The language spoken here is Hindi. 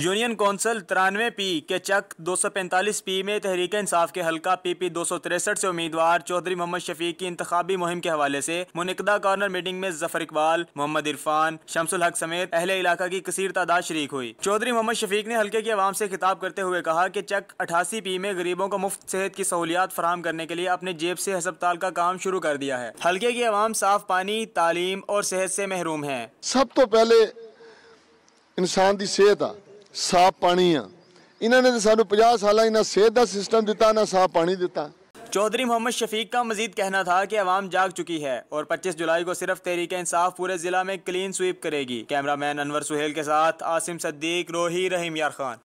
यूनियन कौंसल तिरानवे पी के चक 245 पी में तहरीक इंसाफ के हल्का पी पी दो सौ तिरसठ से उम्मीदवार चौधरी मोहम्मद शफीक की इंतबी मुहिम के हवाले से मुनदा कॉर्नर मीटिंग में जफर इकबाल मोहम्मद इरफान शमसुल हक समेत अहले इलाका की कसर तादाद शरीक हुई चौधरी मोहम्मद शफीक ने हल्के की आवाम से खिताब करते हुए कहा कि चक अठासी पी में गरीबों को मुफ्त सेहत की सहूलियात फराम करने के लिए अपने जेब से हस्पताल का काम शुरू कर दिया है हल्के की आवाम साफ पानी तालीम और सेहत से महरूम है सब तो पहले इंसान की सेहत आ साफ ਪਾਣੀ ਆ ਇਹਨਾਂ ਨੇ ਤਾਂ ਸਾਨੂੰ 50 ਸਾਲਾਂ ਇਹਨਾਂ ਸਿਹਤ ਦਾ ਸਿਸਟਮ ਦਿੱਤਾ ਨਾ ਸਾਫ ਪਾਣੀ चौधरी मोहम्मद शफीक का मजीद कहना था कि अवाम जाग चुकी है और 25 जुलाई को सिर्फ तहरीक इंसाफ पूरे जिला में क्लीन स्वीप करेगी कैमरामैन अनवर सुहेल के साथ आसिम सद्दीक रोही रहीम यार खान